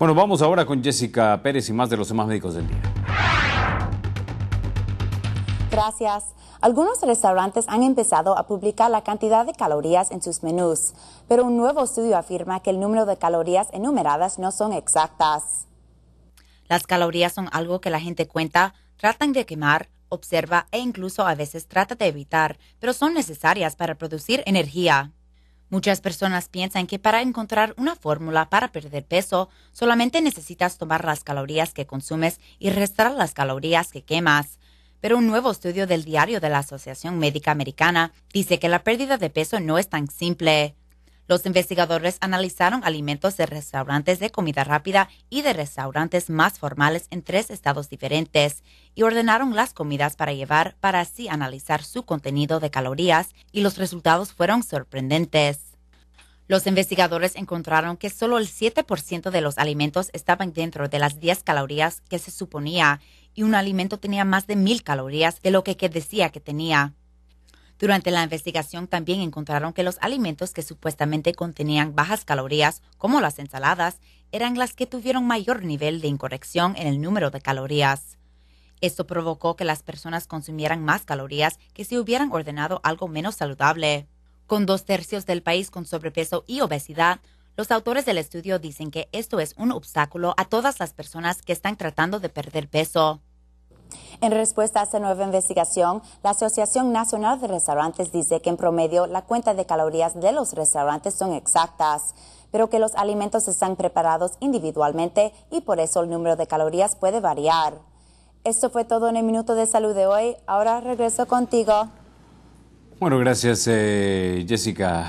Bueno, vamos ahora con Jessica Pérez y más de los demás médicos del día. Gracias. Algunos restaurantes han empezado a publicar la cantidad de calorías en sus menús, pero un nuevo estudio afirma que el número de calorías enumeradas no son exactas. Las calorías son algo que la gente cuenta, tratan de quemar, observa e incluso a veces trata de evitar, pero son necesarias para producir energía. Muchas personas piensan que para encontrar una fórmula para perder peso solamente necesitas tomar las calorías que consumes y restar las calorías que quemas. Pero un nuevo estudio del diario de la Asociación Médica Americana dice que la pérdida de peso no es tan simple. Los investigadores analizaron alimentos de restaurantes de comida rápida y de restaurantes más formales en tres estados diferentes y ordenaron las comidas para llevar para así analizar su contenido de calorías y los resultados fueron sorprendentes. Los investigadores encontraron que solo el 7% de los alimentos estaban dentro de las 10 calorías que se suponía y un alimento tenía más de 1000 calorías de lo que, que decía que tenía. Durante la investigación también encontraron que los alimentos que supuestamente contenían bajas calorías, como las ensaladas, eran las que tuvieron mayor nivel de incorrección en el número de calorías. Esto provocó que las personas consumieran más calorías que si hubieran ordenado algo menos saludable. Con dos tercios del país con sobrepeso y obesidad, los autores del estudio dicen que esto es un obstáculo a todas las personas que están tratando de perder peso. En respuesta a esta nueva investigación, la Asociación Nacional de Restaurantes dice que en promedio la cuenta de calorías de los restaurantes son exactas pero que los alimentos están preparados individualmente y por eso el número de calorías puede variar. Esto fue todo en el Minuto de Salud de hoy. Ahora regreso contigo. Bueno, gracias eh, Jessica.